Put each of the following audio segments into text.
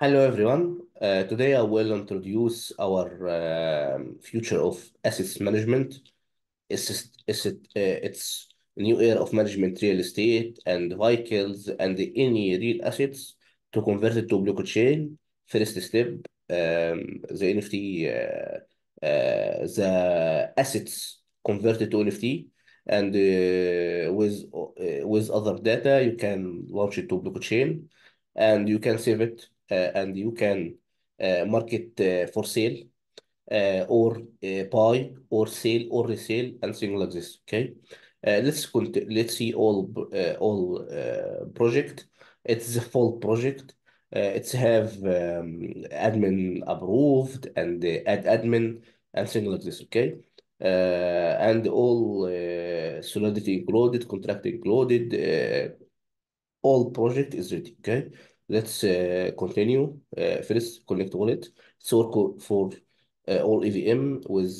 Hello everyone. Uh, today I will introduce our um, future of assets management. It's, it's, uh, it's new era of management real estate and vehicles and any real assets to convert it to blockchain. First step, um, the NFT, uh, uh, the assets converted to NFT and uh, with, uh, with other data, you can launch it to blockchain and you can save it uh, and you can uh, market uh for sale uh, or buy or sell or resell and things like this. Okay, let's Let's see all all project. It's a full project. it's have um, admin approved and add admin and things like this. Okay. Uh, and all uh, solidity included, contract included, uh, all project is ready, okay? Let's uh, continue. Uh, first, connect wallet. It's code for uh, all EVM with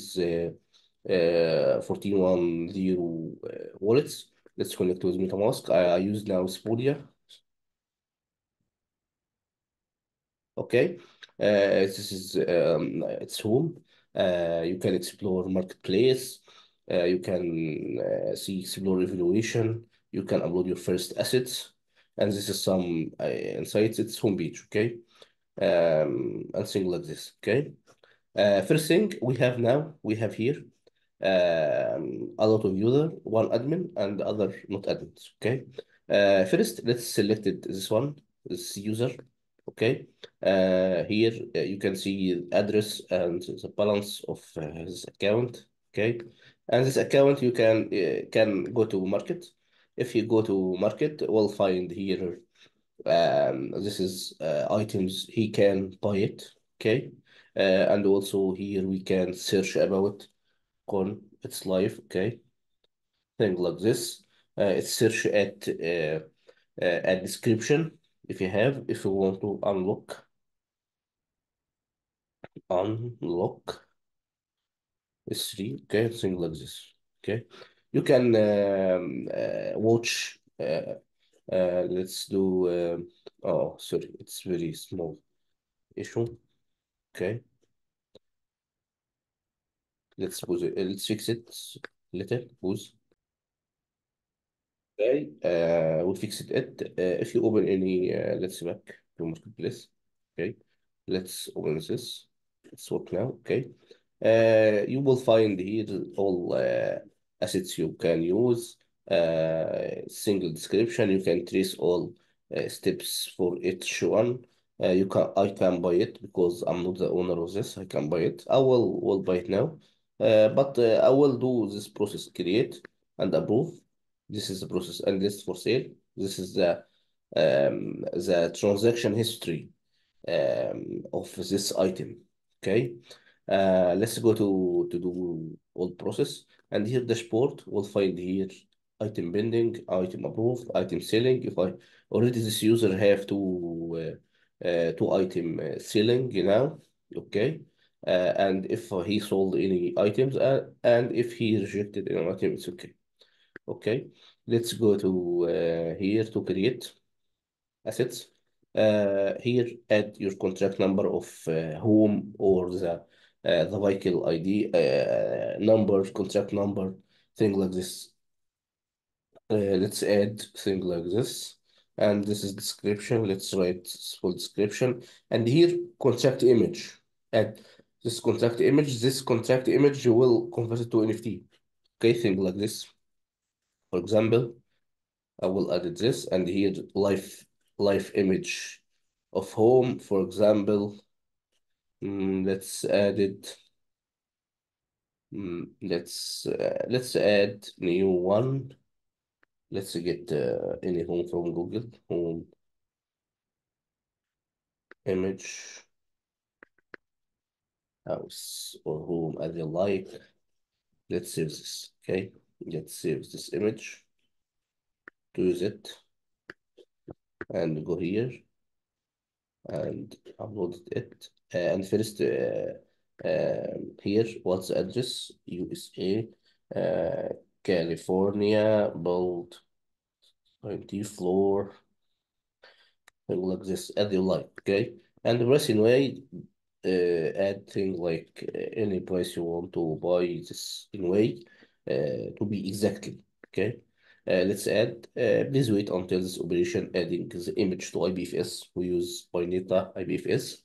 14.1.0 wallets. Let's connect with MetaMask. I, I use now Spodia. Okay, uh, this is um, its home. Uh, you can explore marketplace. Uh, you can see explore evaluation. You can upload your first assets and this is some uh, insights its beach, okay um and things like this okay uh, first thing we have now we have here um, a lot of user one admin and other not admins okay uh, first let's select it, this one this user okay uh, here uh, you can see address and the balance of uh, his account okay and this account you can uh, can go to market if you go to market, we'll find here, um, this is uh, items he can buy it, okay? Uh, and also here we can search about con its life, okay? Thing like this. Uh, it's search at uh, uh, description if you have, if you want to unlock. Unlock. It's three, okay, thing like this. Okay, you can um, uh, watch uh, uh, let's do um, oh sorry it's very small issue okay let's pause it let's fix it later pause okay uh, we fix it uh, if you open any uh, let's back to marketplace okay let's open this let's work now okay uh, you will find here all uh, assets you can use, uh, single description. You can trace all uh, steps for each one. Uh, you can I can buy it because I'm not the owner of this. I can buy it. I will will buy it now. Uh, but uh, I will do this process create and approve. This is the process and this for sale. This is the um, the transaction history um, of this item. Okay. Uh, let's go to, to do all process. And here dashboard, we'll find here item bending item approved, item selling. If I already this user have two, uh, uh, two item uh, selling you know, okay? Uh, and if he sold any items uh, and if he rejected an item, it's okay. Okay, let's go to uh, here to create assets. Uh, here add your contract number of uh, whom or the uh, the vehicle ID, uh, number, contract number, thing like this. Uh, let's add thing like this. And this is description. Let's write full description. And here, contract image. Add this contract image. This contract image will convert it to NFT. Okay, thing like this. For example, I will add this and here life life image of home, for example, Mm, let's add it. Mm, let's uh, let's add new one. Let's get uh, any home from Google home image house or home as you like. Let's save this. Okay, let's save this image. Use it and go here and upload it uh, and first uh, uh, here what's the address USA California bold 20 floor like this as you like okay and the rest in way uh, add thing like any price you want to buy this in way uh, to be exactly okay uh, let's add please wait until this operation adding the image to IBFS we use Pineta IBFS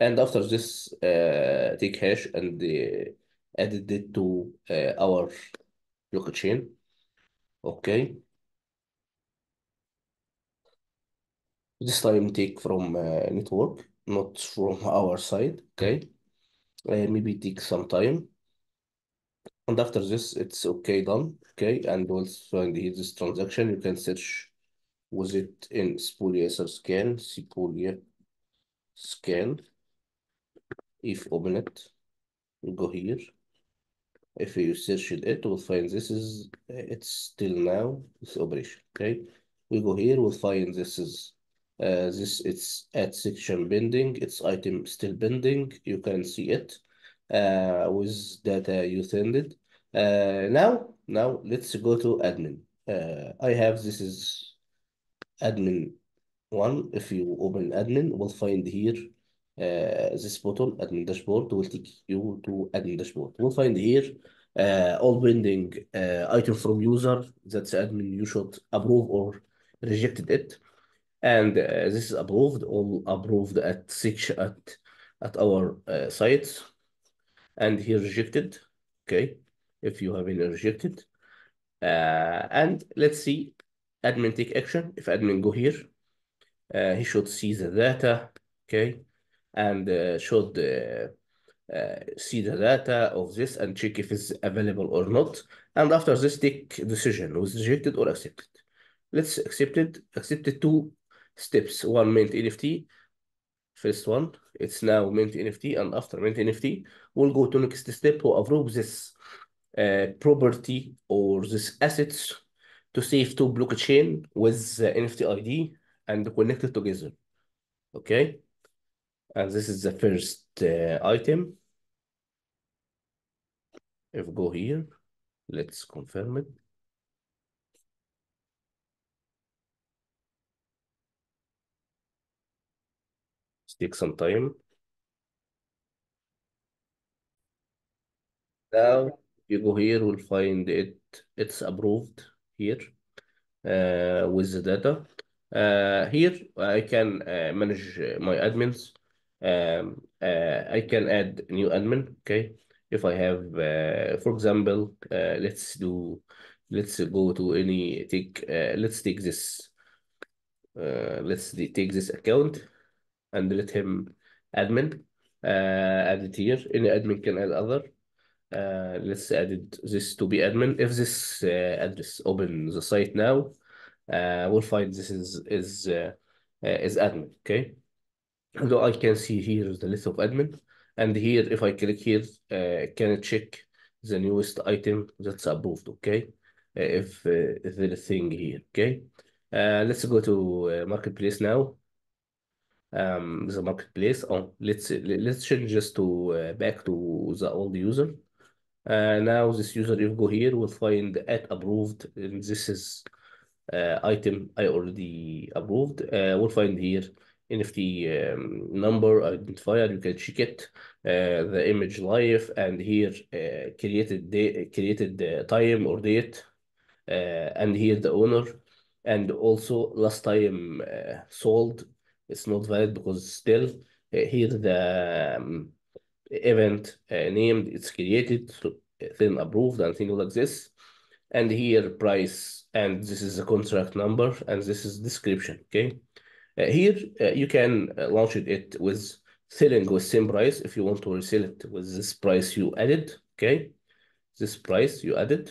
and after this, uh, take hash and uh, added it to uh, our blockchain. Okay. This time take from uh, network, not from our side. Okay. Uh, maybe take some time. And after this, it's okay done. Okay. And once find this transaction, you can search was it in Spoliaser scan, Spoliaser scan if open it we'll go here if you search it we'll find this is it's still now this operation okay we go here we'll find this is uh, this it's at section bending it's item still bending you can see it uh, with data you send it uh, now now let's go to admin uh, I have this is admin one if you open admin we'll find here this button admin dashboard will take you to admin dashboard. We'll find here all pending item from user that's admin you should approve or rejected it. And uh, this is approved, all approved at six at at our uh, sites. And here rejected. Okay, if you have been rejected. Uh, and let's see admin take action. If admin go here, he should see the data. Okay and uh, should uh, see the data of this and check if it's available or not. And after this, take decision was rejected or accepted. Let's accept it. Accepted two steps. One mint NFT. First one, it's now mint NFT, and after mint NFT, we'll go to next step to approve this uh, property or this assets to save to blockchain with the NFT ID and connect it together. Okay. And this is the first uh, item. If we go here, let's confirm it. take some time. Now you go here, we'll find it, it's approved here uh, with the data. Uh, here I can uh, manage uh, my admins um, uh, I can add new admin. Okay, if I have, uh, for example, uh, let's do, let's go to any take, uh, let's take this, uh, let's take this account, and let him admin. Uh, add it here. Any admin can add other. Uh, let's add it, this to be admin. If this uh, address open the site now, uh, we'll find this is is uh, uh is admin. Okay. So I can see here the list of admin, and here if I click here, uh, can I check the newest item that's approved, okay? Uh, if uh, if thing here, okay? Uh, let's go to uh, marketplace now. Um, the marketplace. Oh, let's let's change just to uh, back to the old user. Uh, now this user, if go here, will find at approved, and this is uh, item I already approved. Uh, we'll find here NFT um, number identifier. You can check it, uh, the image live, and here uh, created the created the time or date, uh, and here the owner, and also last time uh, sold. It's not valid because still uh, here the um, event named it's created, then approved, and things like this, and here price, and this is the contract number, and this is description. Okay. Uh, here uh, you can uh, launch it with selling with same price if you want to resell it with this price you added okay this price you added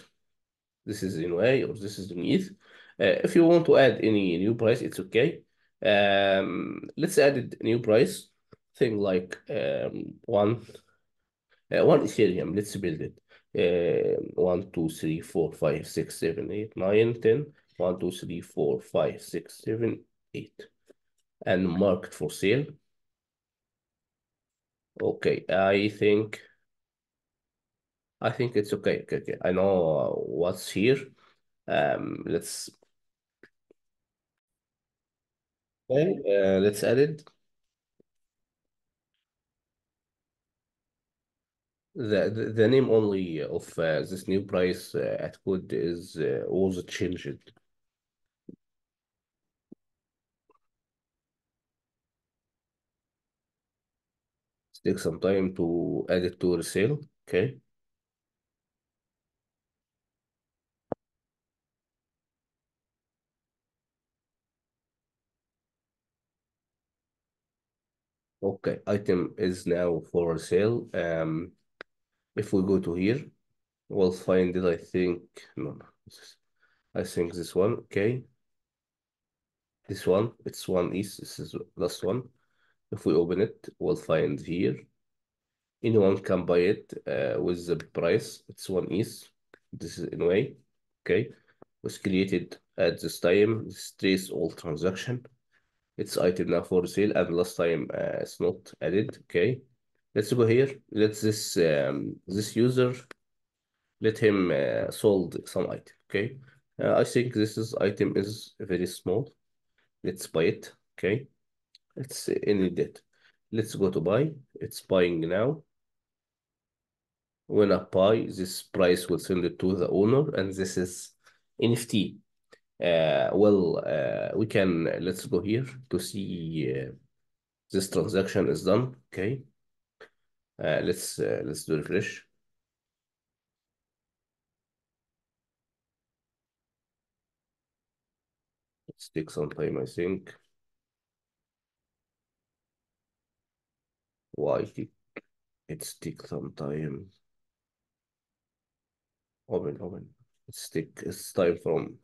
this is in way or this is in ETH. Uh, if you want to add any new price, it's okay. Um, let's add a new price thing like um, one, uh, one Ethereum. Let's build it. Uh, 1, 2, 3, 4, 5, 6, 7, 8, 9, 10. 1, 2, 3, 4, 5, 6, 7, 8 and marked for sale. Okay, I think I think it's okay. Okay, okay. I know uh, what's here. Um, let's okay. Uh, let's edit the, the the name only of uh, this new price uh, at code is uh, was changed. take some time to add it to the sale. Okay. Okay, item is now for sale. Um, if we go to here, we'll find it, I think, no, no, I think this one, okay. This one, it's one is, this is last one. If we open it, we'll find here. Anyone can buy it uh, with the price. It's one ETH. This is in way. Okay. Was created at this time. This trace all transaction. It's item now for sale. And last time uh, it's not added. Okay. Let's go here. Let's this um, this user let him uh, sold some item. Okay. Uh, I think this is item is very small. Let's buy it. Okay. It's in debt. Let's go to buy. It's buying now. When I buy, this price will send it to the owner, and this is NFT. Uh, well, uh, we can let's go here to see uh, this transaction is done. Okay. Uh, let's uh, let's do refresh. Let's take some time, I think. why it stick sometimes open open it stick it's time from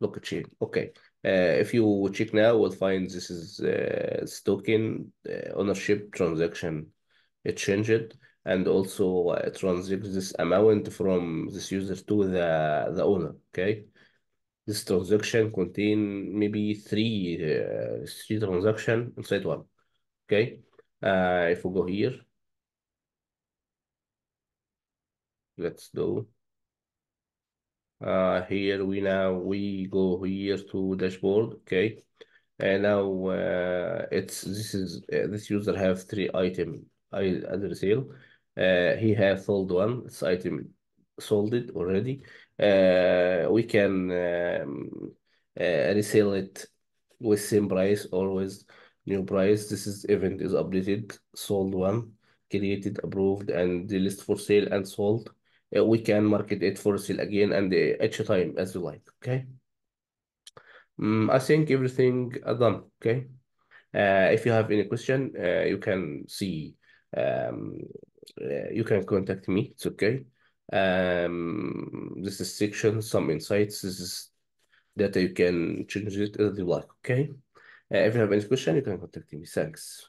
look at chain okay uh, if you check now we'll find this is uh, token uh, ownership transaction it changed and also uh, transits this amount from this user to the the owner okay this transaction contain maybe three uh, three transaction inside one okay uh, if we go here, let's do. Uh, here we now, we go here to dashboard, okay. And now uh, it's, this is, uh, this user have three item under sale. Uh, he has sold one, this item sold it already. Uh, we can um, uh, resell it with same price always new price. This is event is updated, sold one, created, approved, and the list for sale and sold. Uh, we can market it for sale again and each uh, time as you like. Okay. Um, I think everything uh, done. Okay. Uh, if you have any question, uh, you can see, um, uh, you can contact me. It's okay. Um, this is section, some insights. This is that you can change it as you like. Okay. every time I finish question, you can contact me. Thanks.